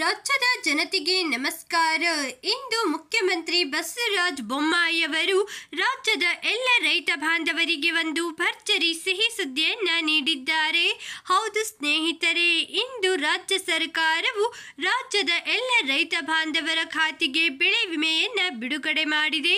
ರಾಜ್ಯದ ಜನತೆಗೆ ನಮಸ್ಕಾರ ಇಂದು ಮುಖ್ಯಮಂತ್ರಿ ಬಸವರಾಜ ಬೊಮ್ಮಾಯಿಯವರು ರಾಜ್ಯದ ಎಲ್ಲ ರೈತ ಬಾಂಧವರಿಗೆ ಒಂದು ಭರ್ಜರಿ ಸಿಹಿ ಸುದ್ದಿಯನ್ನ ನೀಡಿದ್ದಾರೆ ಹೌದು ಸ್ನೇಹಿತರೆ ಇಂದು ರಾಜ್ಯ ಸರ್ಕಾರವು ರಾಜ್ಯದ ಎಲ್ಲ ರೈತ ಬಾಂಧವರ ಖಾತೆಗೆ ಬೆಳೆ ವಿಮೆಯನ್ನ ಬಿಡುಗಡೆ ಮಾಡಿದೆ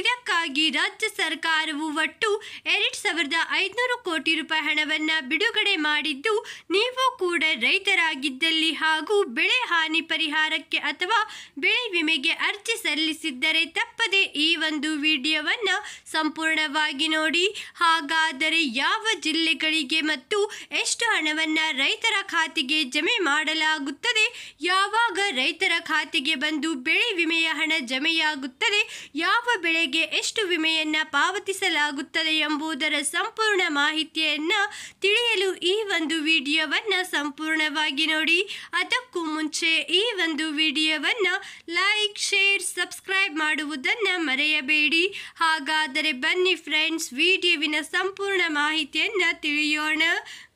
ಇದಕ್ಕಾಗಿ ರಾಜ್ಯ ಸರ್ಕಾರವು ಒಟ್ಟು ಎರಡು ಸಾವಿರದ ಐದುನೂರು ಕೋಟಿ ರೂಪಾಯಿ ಹಣವನ್ನು ಬಿಡುಗಡೆ ಮಾಡಿದ್ದು ನೀವು ಕೂಡ ರೈತರಾಗಿದ್ದಲ್ಲಿ ಹಾಗೂ ಬೆಳೆ ಹಾನಿ ಪರಿಹಾರಕ್ಕೆ ಅಥವಾ ಬೆಳೆ ವಿಮೆಗೆ ಅರ್ಜಿ ಸಲ್ಲಿಸಿದ್ದರೆ ತಪ್ಪದೆ ಈ ಒಂದು ವಿಡಿಯೋವನ್ನು ಸಂಪೂರ್ಣವಾಗಿ ನೋಡಿ ಹಾಗಾದರೆ ಯಾವ ಜಿಲ್ಲೆಗಳಿಗೆ ಮತ್ತು ಎಷ್ಟು ಹಣವನ್ನು ರೈತರ ಖಾತೆಗೆ ಜಮೆ ಮಾಡಲಾಗುತ್ತದೆ ಯಾವಾಗ ರೈತರ ಖಾತೆಗೆ ಬಂದು ಬೆಳೆ ವಿಮೆಯ ಹಣ ಜಮೆಯಾಗುತ್ತದೆ ಯಾವ ಬೆಳೆಗೆ ಎಷ್ಟು ವಿಮೆಯನ್ನು ಪಾವತಿಸಲಾಗುತ್ತದೆ ಎಂಬುದರ ಸಂಪೂರ್ಣ ಮಾಹಿತಿಯನ್ನು ತಿಳಿಯಲು ಈ ಒಂದು ವಿಡಿಯೋವನ್ನು ಸಂಪೂರ್ಣವಾಗಿ ನೋಡಿ ಅದಕ್ಕೂ ಮುಂಚೆ ಈ ಒಂದು ವಿಡಿಯೋವನ್ನು ಲೈಕ್ ಶೇರ್ ಸಬ್ಸ್ಕ್ರೈಬ್ ಮಾಡುವುದನ್ನು ಮರೆಯಬೇಡಿ ಹಾಗಾದರೆ ಬನ್ನಿ ಫ್ರೆಂಡ್ಸ್ ವಿಡಿಯೋವಿನ ಸಂಪೂರ್ಣ ಮಾಹಿತಿಯನ್ನು ತಿಳಿಯೋಣ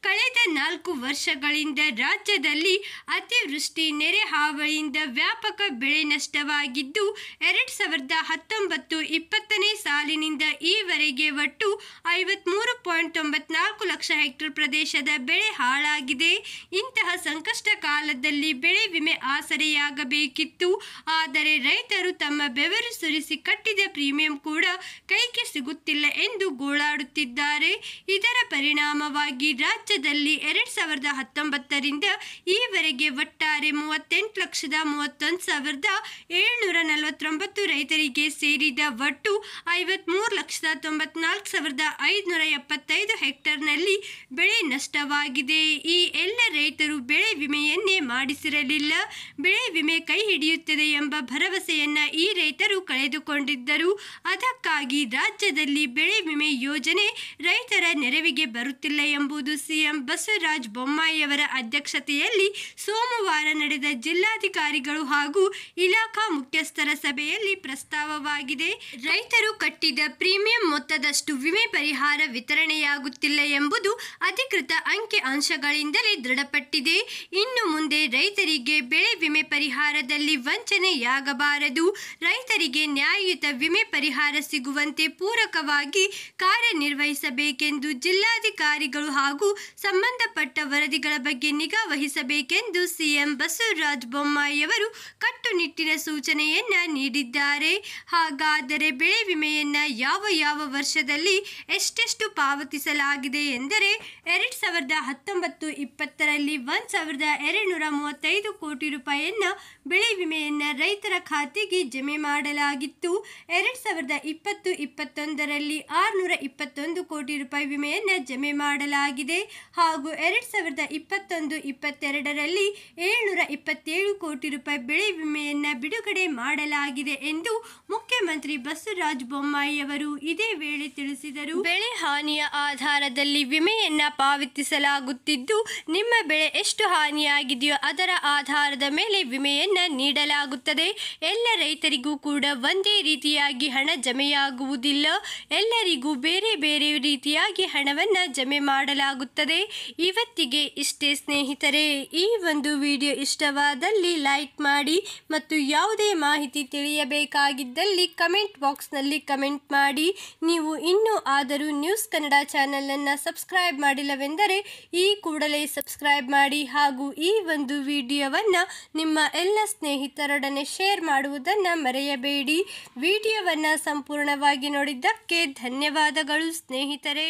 ಕಳೆದ ನಾಲ್ಕು ವರ್ಷಗಳಿಂದ ರಾಜ್ಯದಲ್ಲಿ ಅತಿವೃಷ್ಟಿ ನೆರೆ ಹಾವಳಿಯಿಂದ ವ್ಯಾಪಕ ಬೆಳೆ ನಷ್ಟವಾಗಿದ್ದು ಎರಡು ಸಾವಿರದ ಹತ್ತೊಂಬತ್ತು ಇಪ್ಪತ್ತನೇ ಸಾಲಿನಿಂದ ಈವರೆಗೆ ಒಟ್ಟು ಐವತ್ಮೂರು ಪಾಯಿಂಟ್ ತೊಂಬತ್ನಾಲ್ಕು ಲಕ್ಷ ಹೆಕ್ಟರ್ ಪ್ರದೇಶದ ಬೆಳೆ ಹಾಳಾಗಿದೆ ಇಂತಹ ಸಂಕಷ್ಟ ಕಾಲದಲ್ಲಿ ಬೆಳೆ ವಿಮೆ ಆಸರೆಯಾಗಬೇಕಿತ್ತು ಆದರೆ ರೈತರು ತಮ್ಮ ಬೆವರು ಸುರಿಸಿ ಕಟ್ಟಿದ ಪ್ರೀಮಿಯಂ ಕೂಡ ಕೈಗೆ ಸಿಗುತ್ತಿಲ್ಲ ಎಂದು ಗೋಳಾಡುತ್ತಿದ್ದಾರೆ ಇದರ ಪರಿಣಾಮವಾಗಿ ರಾಜ್ಯ ರಾಜ್ಯದಲ್ಲಿ ಎರಡು ಸಾವಿರದ ಹತ್ತೊಂಬತ್ತರಿಂದ ಈವರೆಗೆ ಒಟ್ಟಾರೆ ಮೂವತ್ತೆಂಟು ಲಕ್ಷದ ಮೂವತ್ತೊಂದು ಸಾವಿರದ ಏಳ್ನೂರ ನಲವತ್ತೊಂಬತ್ತು ರೈತರಿಗೆ ಸೇರಿದ ಒಟ್ಟು ಐವತ್ಮೂರು ಲಕ್ಷದ ತೊಂಬತ್ನಾಲ್ಕು ಸಾವಿರದ ಐದುನೂರ ಎಪ್ಪತ್ತೈದು ಹೆಕ್ಟರ್ನಲ್ಲಿ ಬೆಳೆ ನಷ್ಟವಾಗಿದೆ ಈ ಎಲ್ಲ ರೈತರು ಬೆಳೆ ವಿಮೆಯನ್ನೇ ಮಾಡಿಸಿರಲಿಲ್ಲ ಬೆಳೆ ವಿಮೆ ಕೈ ಹಿಡಿಯುತ್ತದೆ ಎಂಬ ಭರವಸೆಯನ್ನು ಈ ರೈತರು ಕಳೆದುಕೊಂಡಿದ್ದರು ಅದಕ್ಕಾಗಿ ರಾಜ್ಯದಲ್ಲಿ ಬೆಳೆ ವಿಮೆ ಯೋಜನೆ ರೈತರ ನೆರವಿಗೆ ಬರುತ್ತಿಲ್ಲ ಎಂಬುದು ಸಿ ಎಂ ಬಸವರಾಜ್ ಬೊಮ್ಮಾಯಿಯವರ ಅಧ್ಯಕ್ಷತೆಯಲ್ಲಿ ಸೋಮವಾರ ನಡೆದ ಜಿಲ್ಲಾಧಿಕಾರಿಗಳು ಹಾಗೂ ಇಲಾಖಾ ಮುಖ್ಯಸ್ಥರ ಸಭೆಯಲ್ಲಿ ಪ್ರಸ್ತಾವವಾಗಿದೆ ರೈತರು ಕಟ್ಟಿದ ಪ್ರೀಮಿಯಂ ಮೊತ್ತದಷ್ಟು ವಿಮೆ ಪರಿಹಾರ ವಿತರಣೆಯಾಗುತ್ತಿಲ್ಲ ಎಂಬುದು ಅಧಿಕೃತ ಅಂಕಿ ಅಂಶಗಳಿಂದಲೇ ದೃಢಪಟ್ಟಿದೆ ಇನ್ನು ಮುಂದೆ ರೈತರಿಗೆ ಬೆಳೆ ವಿಮೆ ಪರಿಹಾರದಲ್ಲಿ ವಂಚನೆಯಾಗಬಾರದು ರೈತರಿಗೆ ನ್ಯಾಯಯುತ ವಿಮೆ ಪರಿಹಾರ ಸಿಗುವಂತೆ ಪೂರಕವಾಗಿ ಕಾರ್ಯನಿರ್ವಹಿಸಬೇಕೆಂದು ಜಿಲ್ಲಾಧಿಕಾರಿಗಳು ಹಾಗೂ ಸಂಬಂಧಪಟ್ಟ ವರದಿಗಳ ಬಗ್ಗೆ ನಿಗಾ ವಹಿಸಬೇಕೆಂದು ಸಿಎಂ ಬಸವರಾಜ ಬೊಮ್ಮಾಯಿಯವರು ಕಟ್ಟುನಿಟ್ಟಿನ ಸೂಚನೆಯನ್ನ ನೀಡಿದ್ದಾರೆ ಹಾಗಾದರೆ ಬೆಳೆ ವಿಮೆಯನ್ನ ಯಾವ ಯಾವ ವರ್ಷದಲ್ಲಿ ಎಷ್ಟೆಷ್ಟು ಪಾವತಿಸಲಾಗಿದೆ ಎಂದರೆ ಎರಡು ಸಾವಿರದ ಹತ್ತೊಂಬತ್ತು ಇಪ್ಪತ್ತರಲ್ಲಿ ಒಂದು ಸಾವಿರದ ನೂರ ಮೂವತ್ತೈದು ಕೋಟಿ ರೂಪಾಯಿಯನ್ನ ಬೆಳೆ ವಿಮೆಯನ್ನ ರೈತರ ಖಾತೆಗೆ ಜಮೆ ಮಾಡಲಾಗಿತ್ತು ಎರಡು ಸಾವಿರದ ಇಪ್ಪತ್ತು ಇಪ್ಪತ್ತೊಂದರಲ್ಲಿ ಆರುನೂರ ಇಪ್ಪತ್ತೊಂದು ಕೋಟಿ ರೂಪಾಯಿ ವಿಮೆಯನ್ನು ಜಮೆ ಮಾಡಲಾಗಿದೆ ಹಾಗೂ ಎರಡು ಸಾವಿರದ ಇಪ್ಪತ್ತೊಂದು ಇಪ್ಪತ್ತೆರಡರಲ್ಲಿ ಏಳ್ನೂರ ಇಪ್ಪತ್ತೇಳು ಕೋಟಿ ರೂಪಾಯಿ ಬೆಳೆ ವಿಮೆಯನ್ನು ಬಿಡುಗಡೆ ಮಾಡಲಾಗಿದೆ ಎಂದು ಮುಖ್ಯಮಂತ್ರಿ ಬಸವರಾಜ ಬೊಮ್ಮಾಯಿಯವರು ಇದೇ ವೇಳೆ ತಿಳಿಸಿದರು ಬೆಳೆ ಹಾನಿಯ ಆಧಾರದಲ್ಲಿ ವಿಮೆಯನ್ನು ಪಾವತಿಸಲಾಗುತ್ತಿದ್ದು ನಿಮ್ಮ ಬೆಳೆ ಎಷ್ಟು ಹಾನಿಯಾಗಿದೆಯೋ ಅದರ ಆಧಾರದ ಮೇಲೆ ವಿಮೆಯನ್ನು ನೀಡಲಾಗುತ್ತದೆ ಎಲ್ಲ ರೈತರಿಗೂ ಕೂಡ ಒಂದೇ ರೀತಿಯಾಗಿ ಹಣ ಜಮೆಯಾಗುವುದಿಲ್ಲ ಎಲ್ಲರಿಗೂ ಬೇರೆ ಬೇರೆ ರೀತಿಯಾಗಿ ಹಣವನ್ನು ಜಮೆ ಮಾಡಲಾಗುತ್ತದೆ ಸಿಗುತ್ತದೆ ಇವತ್ತಿಗೆ ಇಷ್ಟೇ ಸ್ನೇಹಿತರೆ ಈ ಒಂದು ವಿಡಿಯೋ ಇಷ್ಟವಾದಲ್ಲಿ ಲೈಕ್ ಮಾಡಿ ಮತ್ತು ಯಾವುದೇ ಮಾಹಿತಿ ತಿಳಿಯಬೇಕಾಗಿದ್ದಲ್ಲಿ ಕಮೆಂಟ್ ಬಾಕ್ಸ್ನಲ್ಲಿ ಕಮೆಂಟ್ ಮಾಡಿ ನೀವು ಇನ್ನೂ ಆದರೂ ನ್ಯೂಸ್ ಕನ್ನಡ ಚಾನಲನ್ನು ಸಬ್ಸ್ಕ್ರೈಬ್ ಮಾಡಿಲ್ಲವೆಂದರೆ ಈ ಕೂಡಲೇ ಸಬ್ಸ್ಕ್ರೈಬ್ ಮಾಡಿ ಹಾಗೂ ಈ ಒಂದು ವಿಡಿಯೋವನ್ನು ನಿಮ್ಮ ಎಲ್ಲ ಸ್ನೇಹಿತರೊಡನೆ ಶೇರ್ ಮಾಡುವುದನ್ನು ಮರೆಯಬೇಡಿ ವಿಡಿಯೋವನ್ನು ಸಂಪೂರ್ಣವಾಗಿ ನೋಡಿದ್ದಕ್ಕೆ ಧನ್ಯವಾದಗಳು ಸ್ನೇಹಿತರೆ